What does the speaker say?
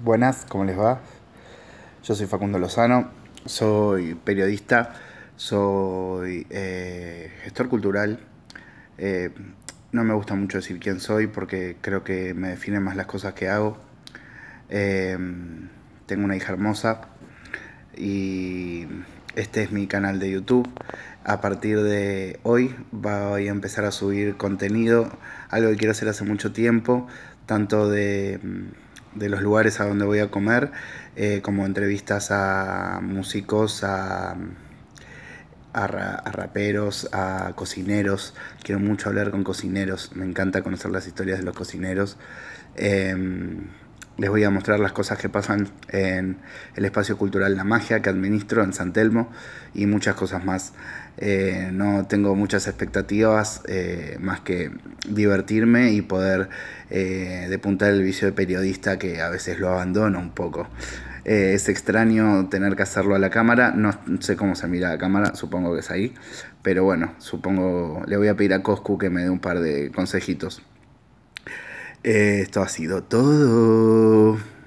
Buenas, ¿cómo les va? Yo soy Facundo Lozano, soy periodista, soy eh, gestor cultural. Eh, no me gusta mucho decir quién soy porque creo que me definen más las cosas que hago. Eh, tengo una hija hermosa y este es mi canal de YouTube. A partir de hoy voy a empezar a subir contenido, algo que quiero hacer hace mucho tiempo, tanto de mm, de los lugares a donde voy a comer, eh, como entrevistas a músicos, a, a, raperos, a cocineros. Quiero mucho hablar con cocineros, me encanta conocer las historias de los cocineros. Em, les voy a mostrar las cosas que pasan en el espacio cultural La Magia que administro en San Telmo y muchas cosas más. Eh, no tengo muchas expectativas eh, más que divertirme y poder eh, depuntar el vicio de periodista que a veces lo abandono un poco. es extraño tener que hacerlo a la cámara, no sé cómo se mira la cámara, supongo que es ahí, pero bueno, supongo, le voy a pedir a Coscu que me dé un par de consejitos. Esto ha sido todo.